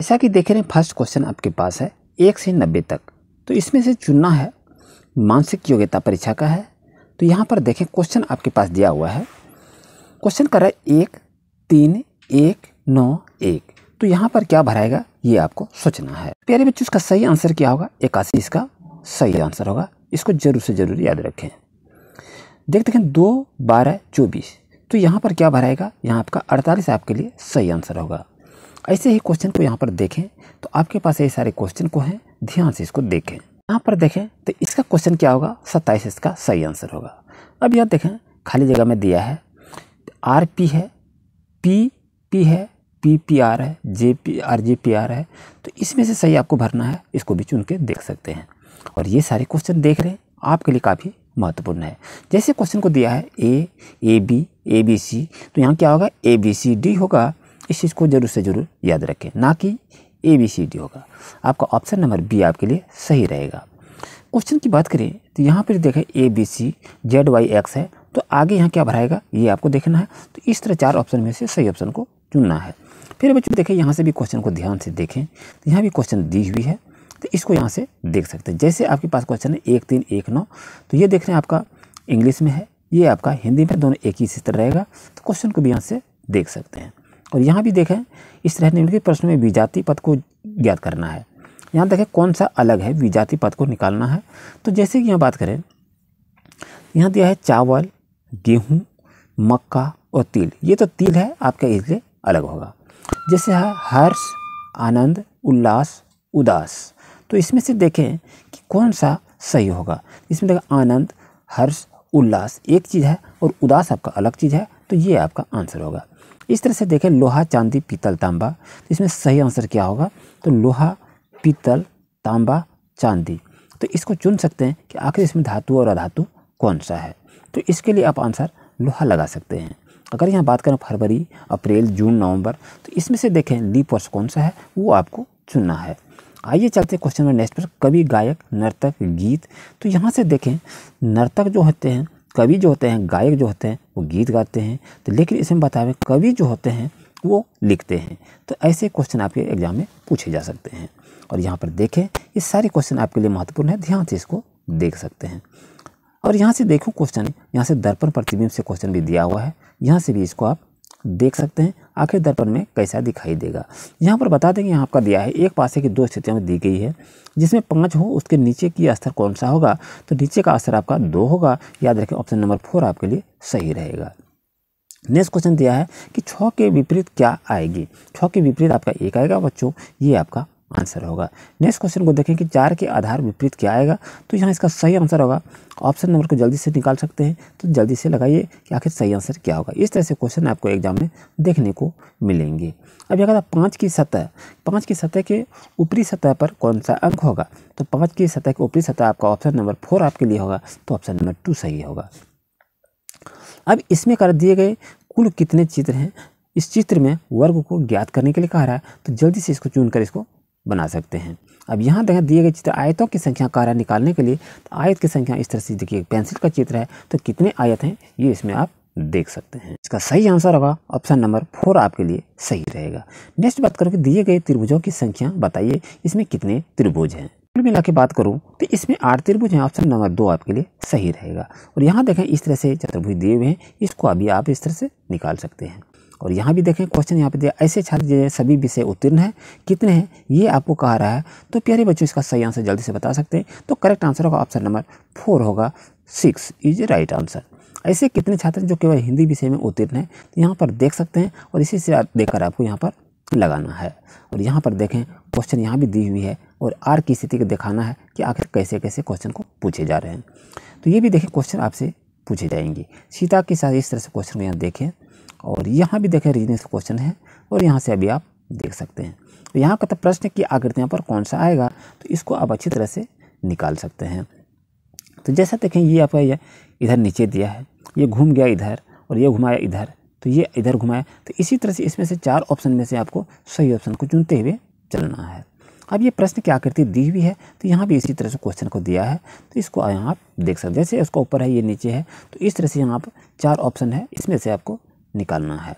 जैसा कि देख रहे हैं फर्स्ट क्वेश्चन आपके पास है एक से नब्बे तक तो इसमें से चुनना है मानसिक योग्यता परीक्षा का है तो यहाँ पर देखें क्वेश्चन आपके पास दिया हुआ है क्वेश्चन कर रहा है एक तीन एक नौ एक तो यहाँ पर क्या भराएगा ये आपको सोचना है प्यारे बच्चों इसका सही आंसर क्या होगा इक्यासी इसका सही आंसर होगा इसको जरूर से जरूर याद रखें देख देखें दो बारह चौबीस तो यहाँ पर क्या भराएगा यहाँ आपका अड़तालीस आपके लिए सही आंसर होगा ऐसे ही क्वेश्चन को यहाँ पर देखें तो आपके पास ये सारे क्वेश्चन को हैं ध्यान से इसको देखें यहाँ पर देखें तो इसका क्वेश्चन क्या होगा सत्ताईस इसका सही आंसर होगा अब यहाँ देखें खाली जगह में दिया है आर पी है पी पी है पी पी आर है J P R J P R है तो इसमें से सही आपको भरना है इसको भी चुन के देख सकते हैं और ये सारे क्वेश्चन देख रहे हैं आपके लिए काफ़ी महत्वपूर्ण है जैसे क्वेश्चन को दिया है ए ए बी ए बी सी तो यहाँ क्या होगा ए बी सी डी होगा इस चीज़ को जरूर से ज़रूर याद रखें ना कि ए बी सी डी होगा आपका ऑप्शन नंबर बी आपके लिए सही रहेगा क्वेश्चन की बात करें तो यहाँ पर देखें A B C Z Y X है तो आगे यहाँ क्या भराएगा ये आपको देखना है तो इस तरह चार ऑप्शन में से सही ऑप्शन को चुनना है फिर बच्चों देखें यहाँ से भी क्वेश्चन को ध्यान से देखें तो यहाँ भी क्वेश्चन दी हुई है तो इसको यहाँ से देख सकते हैं जैसे आपके पास क्वेश्चन है एक तीन एक नौ तो ये देख रहे हैं आपका इंग्लिश में है ये आपका हिंदी में दोनों एक ही तरह रहेगा तो क्वेश्चन को भी यहाँ से देख सकते हैं और यहाँ भी देखें इस तरह निम्नलिखित प्रश्न में विजाति पद को ज्ञात करना है यहाँ देखें कौन सा अलग है विजाति पद को निकालना है तो जैसे कि यहाँ बात करें यहाँ दिया है चावल गेहूँ मक्का और तिल ये तो तिल है आपका इसलिए अलग होगा जैसे है हर्ष आनंद उल्लास उदास तो इसमें से देखें कि कौन सा सही होगा इसमें देखें आनंद हर्ष उल्लास एक चीज़ है और उदास आपका अलग चीज़ है तो ये आपका आंसर होगा इस तरह से देखें लोहा चांदी पीतल तांबा तो इसमें सही आंसर क्या होगा तो लोहा पीतल तांबा चांदी तो इसको चुन सकते हैं कि आखिर इसमें धातु और अधातु कौन सा है तो इसके लिए आप आंसर लोहा लगा सकते हैं अगर यहाँ बात करें फरवरी अप्रैल जून नवंबर तो इसमें से देखें लीप वर्ष कौन सा है वो आपको चुनना है आइए चलते क्वेश्चन नंबर नेक्स्ट पर कवि गायक नर्तक गीत तो यहाँ से देखें नर्तक जो होते हैं कवि जो होते हैं गायक जो होते हैं वो गीत गाते हैं तो लेकिन इसमें बतावें कवि जो होते हैं वो लिखते हैं तो ऐसे क्वेश्चन आपके एग्जाम में पूछे जा सकते हैं और यहाँ पर देखें ये सारे क्वेश्चन आपके लिए महत्वपूर्ण है ध्यान से इसको देख सकते हैं और यहाँ से देखो क्वेश्चन यहाँ से दर्पण प्रतिबिंब से क्वेश्चन भी दिया हुआ है यहाँ से भी इसको आप देख सकते हैं आखिर दर्पण में कैसा दिखाई देगा यहाँ पर बता दें कि यहाँ आपका दिया है एक पासे की दो स्थितियाँ दी गई है जिसमें पाँच हो उसके नीचे की स्तर कौन सा होगा तो नीचे का अस्तर आपका दो होगा याद रखें ऑप्शन नंबर फोर आपके लिए सही रहेगा नेक्स्ट क्वेश्चन दिया है कि छः के विपरीत क्या आएगी छः के विपरीत आपका एक आएगा बच्चों ये आपका आंसर होगा नेक्स्ट क्वेश्चन को देखें कि चार के आधार विपरीत क्या आएगा तो यहाँ इसका सही आंसर होगा ऑप्शन नंबर को जल्दी से निकाल सकते हैं तो जल्दी से लगाइए कि आखिर सही आंसर क्या होगा इस तरह से क्वेश्चन आपको एग्जाम में देखने को मिलेंगे अब यह कहता पाँच की सतह पाँच की सतह के ऊपरी सतह पर कौन सा अंक होगा तो पाँच की सतह के ऊपरी सतह आपका ऑप्शन नंबर फोर आपके लिए होगा तो ऑप्शन नंबर टू सही होगा अब इसमें कर दिए गए कुल कितने चित्र हैं इस चित्र में वर्ग को ज्ञात करने के लिए कहा रहा है तो जल्दी से इसको चुनकर इसको बना सकते हैं अब यहाँ देखें दिए गए चित्र आयतों की संख्या कार्य निकालने के लिए तो आयत की संख्या इस तरह से देखिए पेंसिल का चित्र है तो कितने आयत हैं ये इसमें आप देख सकते हैं इसका सही आंसर होगा ऑप्शन नंबर फोर आपके लिए सही रहेगा नेक्स्ट बात करो कि दिए गए त्रिभुजों की संख्या बताइए इसमें कितने त्रिभुज हैं कुल मिला के बात करूँ तो इसमें आठ त्रिभुज हैं ऑप्शन नंबर दो आपके लिए सही रहेगा और यहाँ देखें इस तरह से चतुर्भुज दिए हुए हैं इसको अभी आप इस तरह से निकाल सकते हैं और यहाँ भी देखें क्वेश्चन यहाँ पे दिया ऐसे छात्र जो सभी विषय उत्तीर्ण हैं कितने हैं ये आपको कहा रहा है तो प्यारे बच्चों इसका सही आंसर जल्दी से बता सकते हैं तो करेक्ट आंसर होगा ऑप्शन नंबर फोर होगा सिक्स इज राइट आंसर ऐसे कितने छात्र जो केवल हिंदी विषय में उत्तीर्ण हैं तो यहाँ पर देख सकते हैं और इसी से देखकर आपको यहाँ पर लगाना है और यहाँ पर देखें क्वेश्चन यहाँ भी दी हुई है और आर की स्थिति को दिखाना है कि आखिर कैसे कैसे क्वेश्चन को पूछे जा रहे हैं तो ये भी देखें क्वेश्चन आपसे पूछे जाएंगे सीता के साथ इस तरह से क्वेश्चन को यहाँ देखें और यहाँ भी देखें रीजनिंग क्वेश्चन है और यहाँ से अभी आप देख सकते हैं तो यहाँ का तो प्रश्न की आकृतियाँ पर कौन सा आएगा तो इसको आप अच्छी तरह से निकाल सकते हैं तो जैसा देखें ये आपका ये इधर नीचे दिया है ये घूम गया इधर और ये घुमाया इधर तो ये इधर घुमाया तो इसी तरह से इसमें से चार ऑप्शन में से आपको सही ऑप्शन को चुनते हुए चलना है अब ये प्रश्न की आकृति दी हुई है तो यहाँ भी इसी तरह से क्वेश्चन को दिया है तो इसको यहाँ आप देख सकते हैं जैसे उसका ऊपर है ये नीचे है तो इस तरह से यहाँ पर चार ऑप्शन है इसमें से आपको निकालना है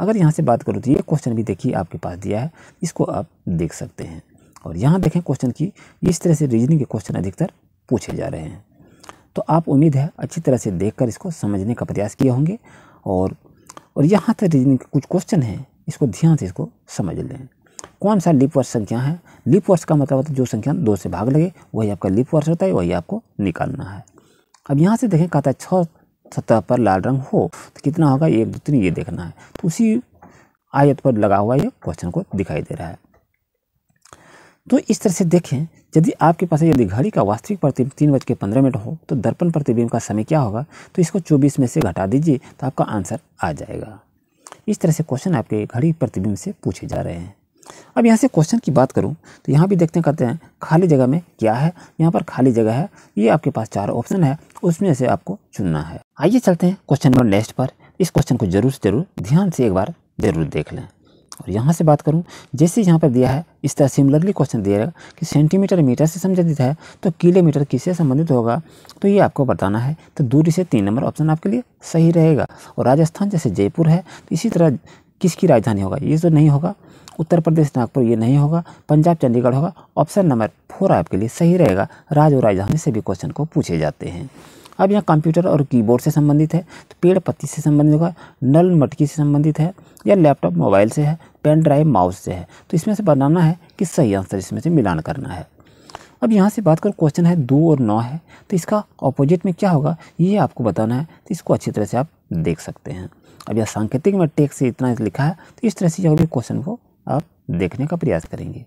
अगर यहाँ से बात करूँ तो ये क्वेश्चन भी देखिए आपके पास दिया है इसको आप देख सकते हैं और यहाँ देखें क्वेश्चन की इस तरह से रीजनिंग के क्वेश्चन अधिकतर पूछे जा रहे हैं तो आप उम्मीद है अच्छी तरह से देखकर इसको समझने का प्रयास किए होंगे और और यहाँ तक रीजनिंग के कुछ क्वेश्चन हैं इसको ध्यान से इसको समझ लें कौन सा लिप वर्ष संख्या है लिप वर्ष का मतलब होता है जो संख्या दो से भाग लगे वही आपका लिप वर्ष होता है वही आपको निकालना है अब यहाँ से देखें कहता है छः सतह पर लाल रंग हो तो कितना होगा एक दो तीन ये देखना है तो उसी आयत पर लगा हुआ ये क्वेश्चन को दिखाई दे रहा है तो इस तरह से देखें यदि आपके पास यदि घड़ी का वास्तविक प्रतिबिंब तीन बज के पंद्रह मिनट हो तो दर्पण प्रतिबिंब का समय क्या होगा तो इसको चौबीस में से घटा दीजिए तो आपका आंसर आ जाएगा इस तरह से क्वेश्चन आपके घड़ी प्रतिबिंब से पूछे जा रहे हैं अब यहाँ से क्वेश्चन की बात करूँ तो यहाँ भी देखते हैं कहते हैं खाली जगह में क्या है यहाँ पर खाली जगह है ये आपके पास चार ऑप्शन है उसमें से आपको चुनना है आइए चलते हैं क्वेश्चन नंबर नेक्स्ट पर इस क्वेश्चन को जरूर से जरूर ध्यान से एक बार जरूर देख लें और यहाँ से बात करूँ जैसे यहाँ पर दिया है इस तरह सिमिलरली क्वेश्चन दिया जाएगा कि सेंटीमीटर मीटर से संबंधित है तो किलोमीटर किससे संबंधित होगा तो ये आपको बताना है तो दूरी से तीन नंबर ऑप्शन आपके लिए सही रहेगा और राजस्थान जैसे जयपुर है तो इसी तरह किसकी राजधानी होगा ये तो नहीं होगा उत्तर प्रदेश नागपुर ये नहीं होगा पंजाब चंडीगढ़ होगा ऑप्शन नंबर फोर आपके लिए सही रहेगा राज्य और राजधानी से भी क्वेश्चन को पूछे जाते हैं अब यहाँ कंप्यूटर और कीबोर्ड से संबंधित है तो पेड़ पत्ती से संबंधित होगा नल मटकी से संबंधित है या लैपटॉप मोबाइल से है पेन ड्राइव माउस से है तो इसमें से बनाना है कि सही आंसर इसमें से मिलान करना है अब यहाँ से बात कर क्वेश्चन है दो और नौ है तो इसका ऑपोजिट में क्या होगा ये आपको बताना है तो इसको अच्छी तरह से आप देख सकते हैं अब यह सांकेतिक में टेक्स से इतना लिखा है तो इस तरह से जो भी क्वेश्चन को आप देखने का प्रयास करेंगे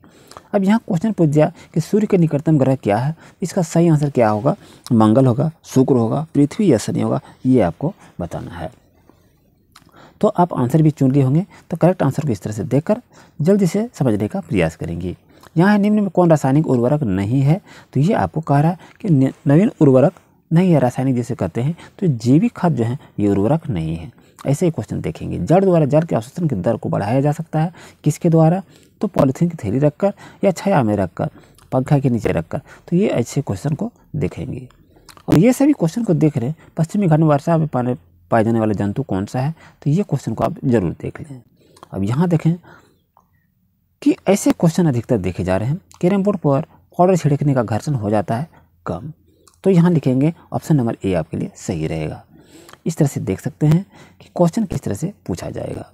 अब यहाँ क्वेश्चन पूछ दिया कि सूर्य का निकटतम ग्रह क्या है इसका सही आंसर क्या होगा मंगल होगा शुक्र होगा पृथ्वी या शनि होगा ये आपको बताना है तो आप आंसर भी चुन लिए होंगे तो करेक्ट आंसर को इस तरह से देखकर जल्दी से समझने का प्रयास करेंगे यहाँ है निम्न में कौन रासायनिक उर्वरक नहीं है तो ये आपको कह रहा है कि नवीन उर्वरक नहीं है रासायनिक जैसे कहते हैं तो जैविक खाद जो है ये उर्वरक नहीं है ऐसे ही क्वेश्चन देखेंगे जड़ द्वारा जड़ के अवशोषण की दर को बढ़ाया जा सकता है किसके द्वारा तो पॉलीथीन की थैली रखकर या छाया में रखकर पंखा के नीचे रखकर तो ये ऐसे क्वेश्चन को देखेंगे और ये सभी क्वेश्चन को देख रहे हैं पश्चिमी घाट में वर्षा में पाने पाए जाने वाला जंतु कौन सा है तो ये क्वेश्चन को आप जरूर देख लें अब यहाँ देखें कि ऐसे क्वेश्चन अधिकतर देखे जा रहे हैं कैरम बोर्ड पर पाउडर छिड़कने का घर्षण हो जाता है कम तो यहाँ लिखेंगे ऑप्शन नंबर ए आपके लिए सही रहेगा इस तरह से देख सकते हैं कि क्वेश्चन किस तरह से पूछा जाएगा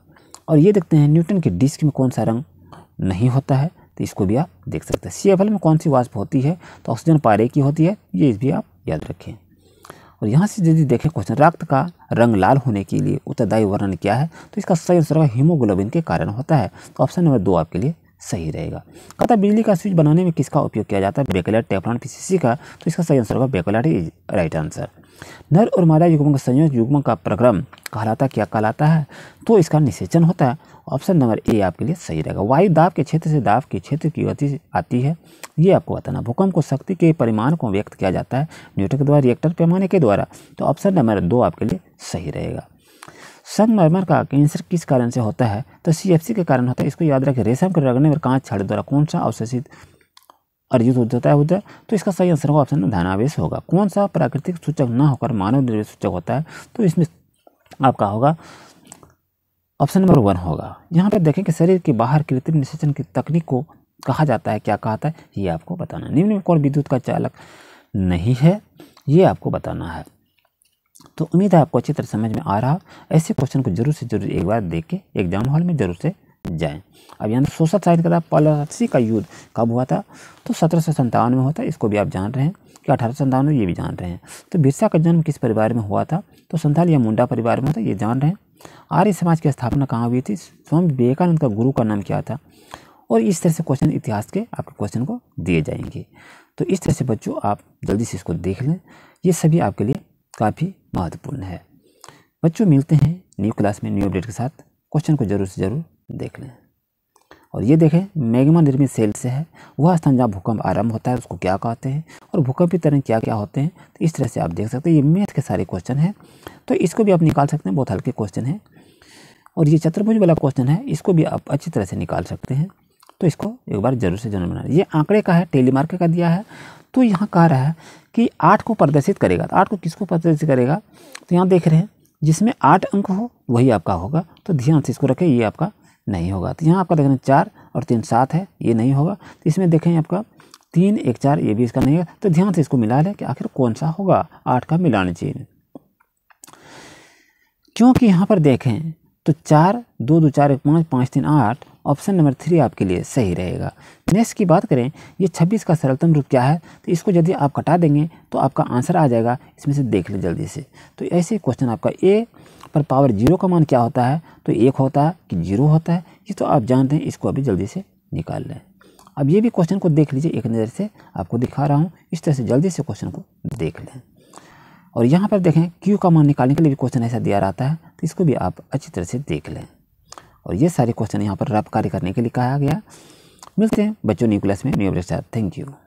और ये देखते हैं न्यूटन के डिस्क में कौन सा रंग नहीं होता है तो इसको भी आप देख सकते हैं सी में कौन सी वाष्प होती है तो ऑक्सीजन पारे की होती है ये भी आप याद रखें और यहाँ से यदि देखें क्वेश्चन रक्त का रंग लाल होने के लिए उत्तरदायी वर्णन क्या है तो इसका सही आंसर होगा हीमोग्लोबिन के कारण होता है तो ऑप्शन नंबर दो आपके लिए सही रहेगा कहता है बिजली का स्विच बनाने में किसका उपयोग किया जाता है बेकलर टेफ्रॉन पीसीसी का तो इसका सही आंसर होगा बेकलर इज राइट आंसर नर और मादा युग्म का संयोजन युग्म का प्रक्रम कहलाता क्या कहलाता है तो इसका निषेचन होता है ऑप्शन नंबर ए आपके लिए सही रहेगा वायु दाब के क्षेत्र से दाब के क्षेत्र की गति आती है ये आपको बताना भूकंप को शक्ति के परिमाण को व्यक्त किया जाता है न्यूटन के द्वारा रिएक्टर पैमाने के द्वारा तो ऑप्शन नंबर दो आपके लिए सही रहेगा संगमरमर का कैंसर किस कारण से होता है तो सी के कारण होता है इसको याद रखें रेशम के रगड़ने पर कांच छाड़े द्वारा कौन सा अवशोषित अर्जित हो जाता है तो इसका सही आंसर होगा ऑप्शन धनावेश होगा कौन सा प्राकृतिक सूचक ना होकर मानव निर्मित सूचक होता है तो इसमें आपका होगा ऑप्शन नंबर वन होगा यहाँ पर देखें कि शरीर के बाहर कृत्रिम निषेचन की तकनीक को कहा जाता है क्या कहता है ये आपको बताना निम्न कौन विद्युत का चालक नहीं है ये आपको बताना है तो उम्मीद है आपको अच्छी तरह समझ में आ रहा ऐसे क्वेश्चन को जरूर से जरूर एक बार देख के एग्जाम हॉल में जरूर से जाएं अब यहाँ सोशल साइंस का था पॉलिसी का युद्ध कब हुआ था तो सत्रह सौ संतावन में होता है इसको भी आप जान रहे हैं कि अठारह सौ संतावन में ये भी जान रहे हैं तो बिरसा का जन्म किस परिवार में हुआ था तो संथाल या मुंडा परिवार में होता है ये जान रहे हैं आर्य समाज की स्थापना कहाँ हुई थी स्वामी विवेकानंद का गुरु का नाम क्या था और इस तरह से क्वेश्चन इतिहास के आपके क्वेश्चन को दिए जाएंगे तो इस तरह से बच्चों आप जल्दी से इसको देख लें ये सभी आपके लिए काफ़ी महत्वपूर्ण है बच्चों मिलते हैं न्यू क्लास में न्यू अपडेट के साथ क्वेश्चन को जरूर से जरूर देख लें और ये देखें मैग्मा निर्मित सेल से है वह स्थान जहाँ भूकंप आरंभ होता है उसको क्या कहते हैं और भूकंप की तरह क्या क्या होते हैं तो इस तरह से आप देख सकते हैं ये मैथ के सारे क्वेश्चन हैं तो इसको भी आप निकाल सकते हैं बहुत हल्के क्वेश्चन हैं और ये चतुर्भुज वाला क्वेश्चन है इसको भी आप अच्छी तरह से निकाल सकते हैं तो इसको एक बार जरूर से जरूर बना ये आंकड़े का है टेली मार्के का दिया है तो यहाँ कह रहा है कि आठ को प्रदर्शित करेगा तो आठ को किसको प्रदर्शित करेगा तो यहाँ देख रहे हैं जिसमें आठ अंक हो वही आपका होगा तो ध्यान से इसको रखें ये आपका नहीं होगा तो यहाँ आपका देख रहे हैं चार और तीन सात है ये नहीं होगा तो इसमें देखें आपका तीन एक चार ये भी इसका नहीं है तो ध्यान से इसको मिला लें कि आखिर कौन सा होगा आठ का मिलान चाहिए क्योंकि यहाँ पर देखें तो चार दो दो चार एक पाँच पाँच तीन आठ ऑप्शन नंबर थ्री आपके लिए सही रहेगा नेक्स्ट की बात करें ये छब्बीस का सरलतम रूप क्या है तो इसको यदि आप कटा देंगे तो आपका आंसर आ जाएगा इसमें से देख लें जल्दी से तो ऐसे क्वेश्चन आपका ए पर पावर जीरो का मान क्या होता है तो एक होता है कि जीरो होता है ये तो आप जानते हैं इसको अभी जल्दी से निकाल लें अब ये भी क्वेश्चन को देख लीजिए एक नज़र से आपको दिखा रहा हूँ इस तरह से जल्दी से क्वेश्चन को देख लें और यहाँ पर देखें क्यू का मान निकालने के लिए भी क्वेश्चन ऐसा दिया रहता है तो इसको भी आप अच्छी तरह से देख लें और ये सारे क्वेश्चन यहाँ पर रब कार्य करने के लिए कहा गया मिलते हैं बच्चों न्यू क्लास में न्यू अपडेट थैंक यू